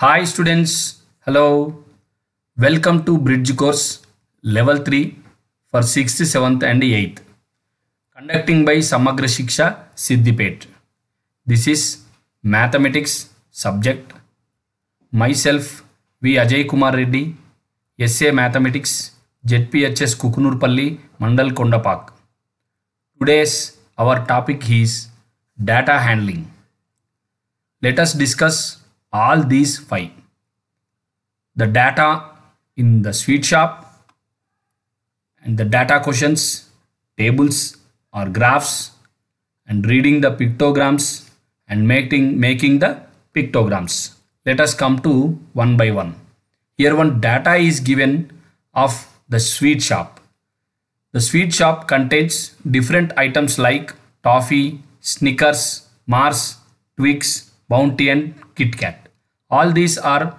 Hi students hello welcome to bridge course level three for sixth seventh and eighth conducting by Samagra Shiksha Siddipet this is mathematics subject myself V Ajay Kumar Reddy SA mathematics ZPHS Kukunoorpally mandal Kondapak today's our topic is data handling let's discuss all these five the data in the sweet shop and the data questions tables or graphs and reading the pictograms and making making the pictograms let us come to one by one here one data is given of the sweet shop the sweet shop contains different items like toffee snickers mars twix bounty and kit kat all these are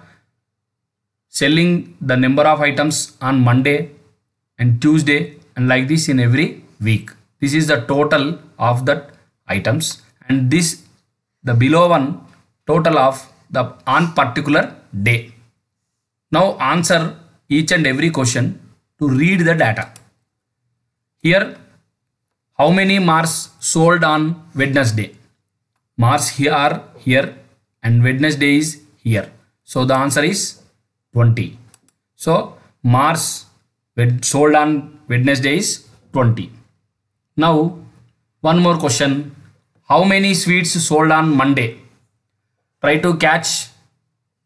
selling the number of items on monday and tuesday and like this in every week this is the total of that items and this the below one total of the on particular day now answer each and every question to read the data here how many mars sold on wednesday mars here here and wednesday is here. So the answer is 20. So Mars sold on Wednesday is 20. Now one more question. How many sweets sold on Monday? Try to catch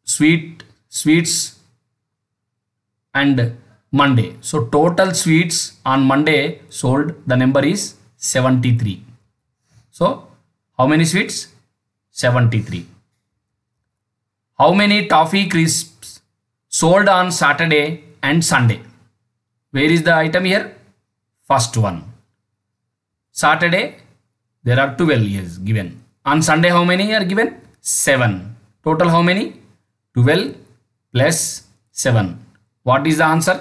sweet sweets and Monday. So total sweets on Monday sold the number is 73. So how many sweets? 73. How many toffee crisps sold on Saturday and Sunday? Where is the item here? First one. Saturday, there are 12 values given. On Sunday, how many are given? 7. Total, how many? 12 plus 7. What is the answer?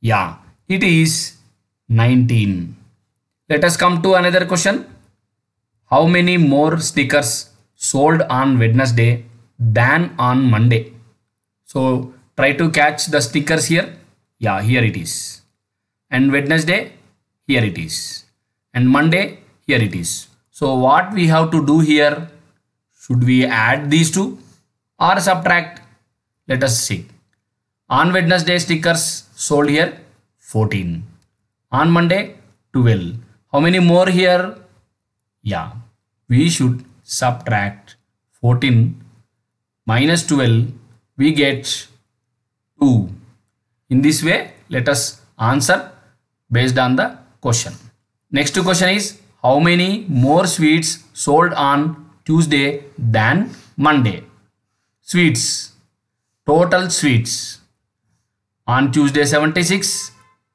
Yeah, it is 19. Let us come to another question. How many more stickers sold on Wednesday than on Monday. So try to catch the stickers here. Yeah, here it is. And Wednesday, here it is. And Monday, here it is. So what we have to do here? Should we add these two or subtract? Let us see. On Wednesday, stickers sold here 14. On Monday, 12. How many more here? Yeah, we should subtract 14 minus 12 we get 2 in this way let us answer based on the question next question is how many more sweets sold on tuesday than monday sweets total sweets on tuesday 76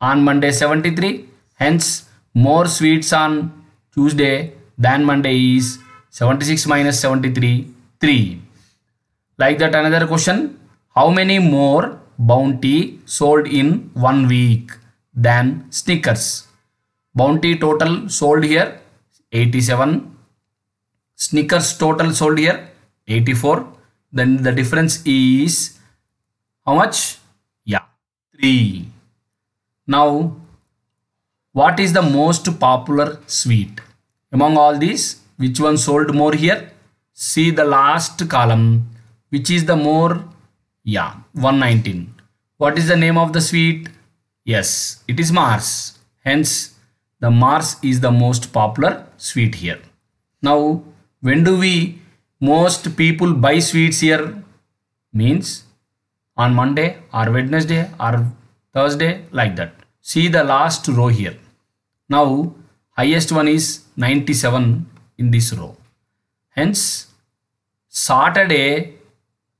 on monday 73 hence more sweets on tuesday than monday is 76 minus 73 3 like that another question, how many more bounty sold in one week than Snickers? Bounty total sold here 87. Snickers total sold here 84. Then the difference is how much? Yeah, 3. Now, what is the most popular sweet? Among all these, which one sold more here? See the last column which is the more? Yeah, 119. What is the name of the sweet? Yes, it is Mars. Hence, the Mars is the most popular sweet here. Now, when do we most people buy sweets here? Means on Monday or Wednesday or Thursday like that. See the last row here. Now, highest one is 97 in this row. Hence, Saturday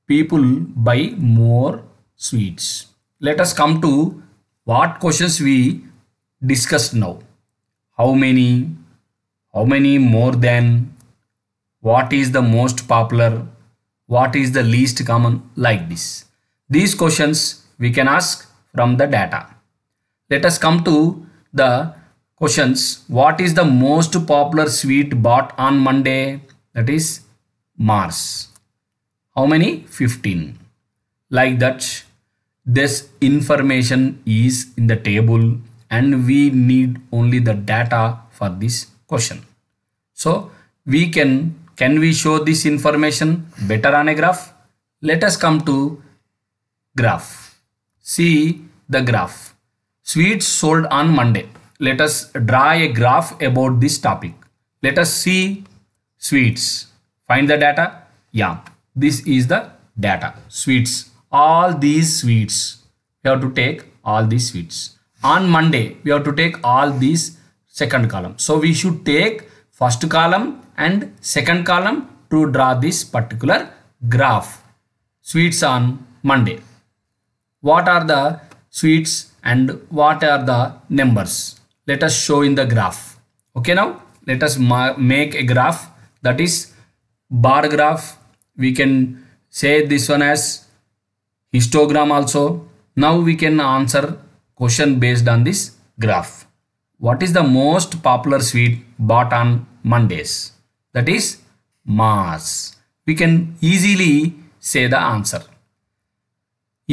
people buy more sweets. Let us come to what questions we discussed now. How many? How many more than? What is the most popular? What is the least common? Like this. These questions we can ask from the data. Let us come to the questions. What is the most popular sweet bought on Monday? That is Mars how many 15 like that this information is in the table and we need only the data for this question so we can can we show this information better on a graph let us come to graph see the graph sweets sold on monday let us draw a graph about this topic let us see sweets find the data yeah this is the data. Sweets. All these sweets. We have to take all these sweets. On Monday, we have to take all these second column. So we should take first column and second column to draw this particular graph. Sweets on Monday. What are the sweets and what are the numbers? Let us show in the graph. Okay now, let us make a graph that is bar graph we can say this one as histogram also now we can answer question based on this graph what is the most popular sweet bought on mondays that is mars we can easily say the answer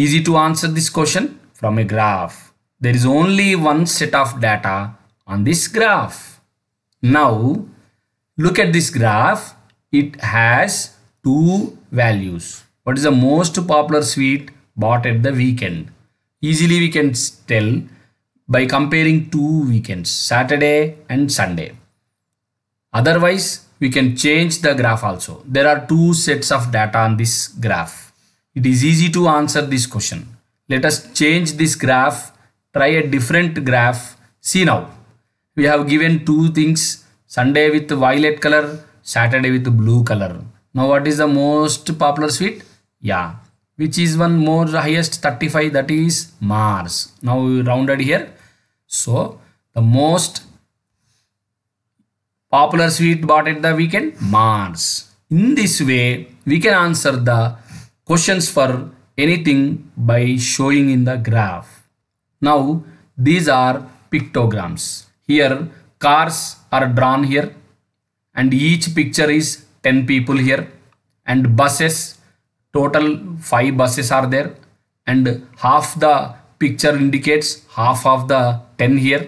easy to answer this question from a graph there is only one set of data on this graph now look at this graph it has two values. What is the most popular sweet bought at the weekend? Easily we can tell by comparing two weekends, Saturday and Sunday. Otherwise, we can change the graph also. There are two sets of data on this graph. It is easy to answer this question. Let us change this graph, try a different graph. See now, we have given two things, Sunday with violet color, Saturday with blue color. Now what is the most popular sweet? Yeah. Which is one more highest 35 that is Mars. Now we rounded here. So the most popular sweet bought at the weekend Mars. In this way we can answer the questions for anything by showing in the graph. Now these are pictograms. Here cars are drawn here and each picture is 10 people here and buses total 5 buses are there and half the picture indicates half of the 10 here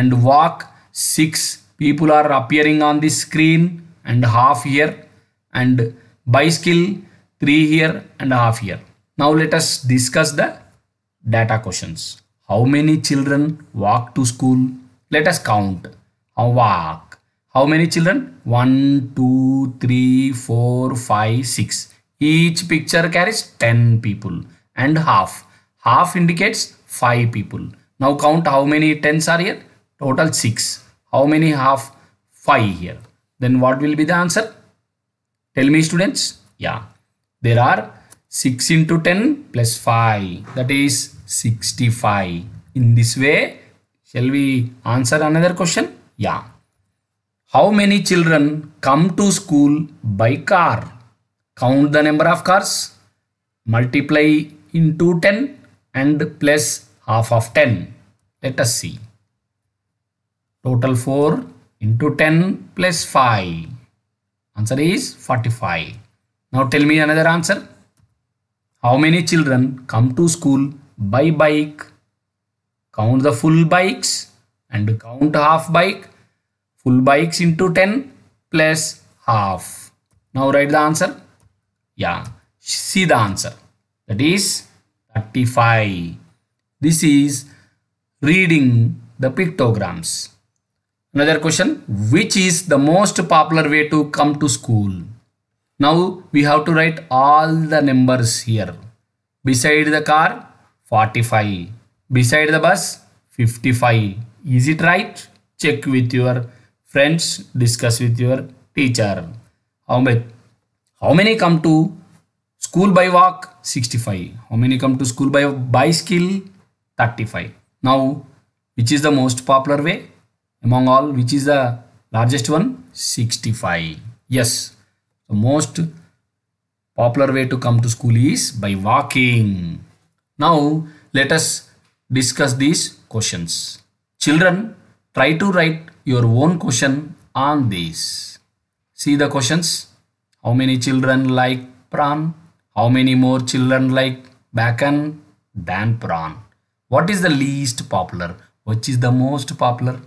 and walk 6 people are appearing on the screen and half here and bicycle 3 here and half here now let us discuss the data questions how many children walk to school let us count how walk how many children? 1, 2, 3, 4, 5, 6. Each picture carries 10 people and half. Half indicates 5 people. Now count how many tens are here? Total 6. How many half? 5 here. Then what will be the answer? Tell me students. Yeah. There are 6 into 10 plus 5. That is 65. In this way, shall we answer another question? Yeah. How many children come to school by car? Count the number of cars, multiply into 10 and plus half of 10. Let us see. Total 4 into 10 plus 5. Answer is 45. Now tell me another answer. How many children come to school by bike? Count the full bikes and count half bike full by x into 10 plus half. Now write the answer. Yeah, see the answer. That is 35. This is reading the pictograms. Another question, which is the most popular way to come to school? Now we have to write all the numbers here. Beside the car, 45. Beside the bus, 55. Is it right? Check with your friends discuss with your teacher how many how many come to school by walk 65 how many come to school by bicycle 35 now which is the most popular way among all which is the largest one 65 yes the most popular way to come to school is by walking now let us discuss these questions children try to write your own question on this. See the questions. How many children like prawn? How many more children like bacon than prawn? What is the least popular? Which is the most popular?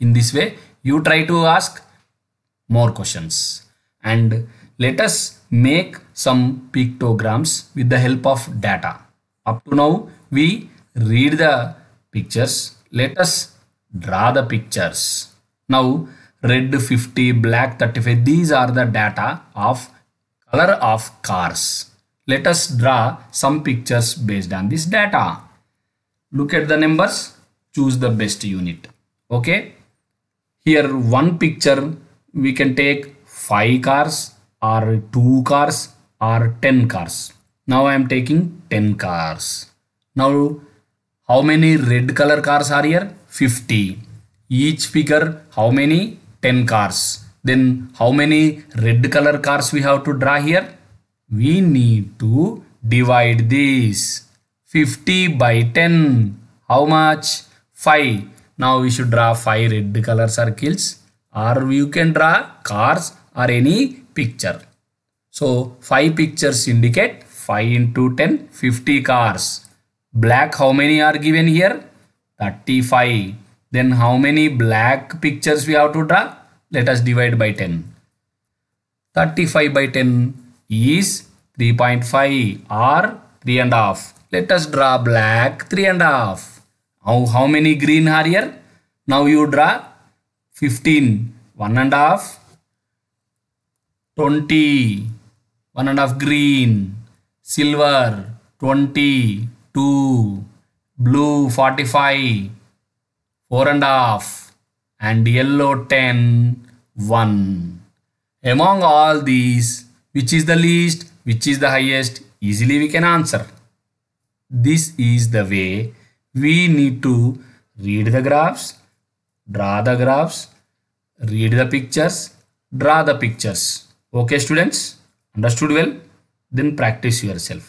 In this way, you try to ask more questions. And let us make some pictograms with the help of data. Up to now, we read the pictures. Let us draw the pictures. Now red 50, black 35, these are the data of color of cars. Let us draw some pictures based on this data. Look at the numbers, choose the best unit. Okay. Here one picture we can take 5 cars or 2 cars or 10 cars. Now I am taking 10 cars. Now how many red color cars are here 50 each figure how many 10 cars then how many red color cars we have to draw here we need to divide this 50 by 10 how much 5 now we should draw 5 red color circles or you can draw cars or any picture so 5 pictures indicate 5 into 10 50 cars black how many are given here 35 then how many black pictures we have to draw let us divide by 10 35 by 10 is 3.5 or 3 and half let us draw black 3 and half how many green are here now you draw 15 1 and half 20 1 and half green silver 20 2 blue 45 and a half and and yellow 10 1 among all these which is the least which is the highest easily we can answer this is the way we need to read the graphs draw the graphs read the pictures draw the pictures okay students understood well then practice yourself